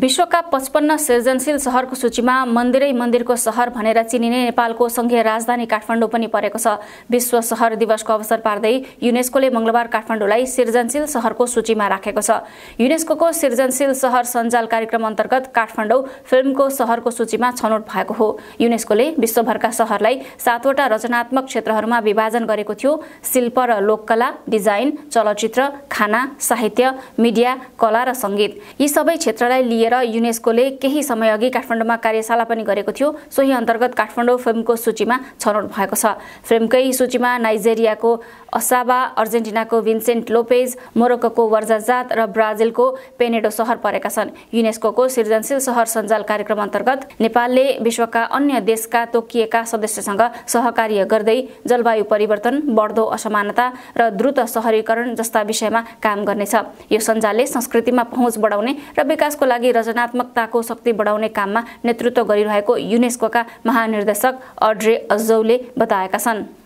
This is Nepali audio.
विश्वका पचपन्न सृजनशील सहरको सूचीमा मन्दिरै मन्दिरको सहर भनेर चिनिने नेपालको सङ्घीय राजधानी काठमाडौँ पनि परेको छ विश्व सहर दिवसको अवसर पार्दै युनेस्कोले मङ्गलबार काठमाडौँलाई सृजनशील सहरको सूचीमा राखेको छ युनेस्को सृजनशील सहर सञ्जाल कार्यक्रम अन्तर्गत काठमाडौँ फिल्मको सहरको सूचीमा छनौट भएको हो युनेस्कोले विश्वभरका सहरलाई सातवटा रचनात्मक क्षेत्रहरूमा विभाजन गरेको थियो शिल्प र लोककला डिजाइन चलचित्र खाना साहित्य मिडिया कला र सङ्गीत यी सबै क्षेत्रलाई लिएर लिएर युनेस्कोले केही समय अघि काठमाडौँमा कार्यशाला पनि गरेको थियो सोही अन्तर्गत काठमाडौँ फिल्मको सूचीमा छनौट भएको छ फिल्मकै सूचीमा नाइजेरियाको असाबा अर्जेन्टिनाको भिन्सेन्ट लोपेज मोरक्को वर्जाजात र ब्राजिलको पेनेडो सहर परेका छन् युनेस्को सृजनशील सहर सञ्जाल कार्यक्रम अन्तर्गत नेपालले विश्वका अन्य देशका तोकिएका सदस्यसँग सहकार्य गर्दै जलवायु परिवर्तन बढ्दो असमानता र द्रुत सहरीकरण जस्ता विषयमा काम गर्नेछ यो सञ्जालले संस्कृतिमा पहुँच बढाउने र विकासको लागि रचनात्मकताको शक्ति बढाउने काममा नेतृत्व गरिरहेको युनेस्कोका महानिर्देशक अड्रे अजौले बताएका छन्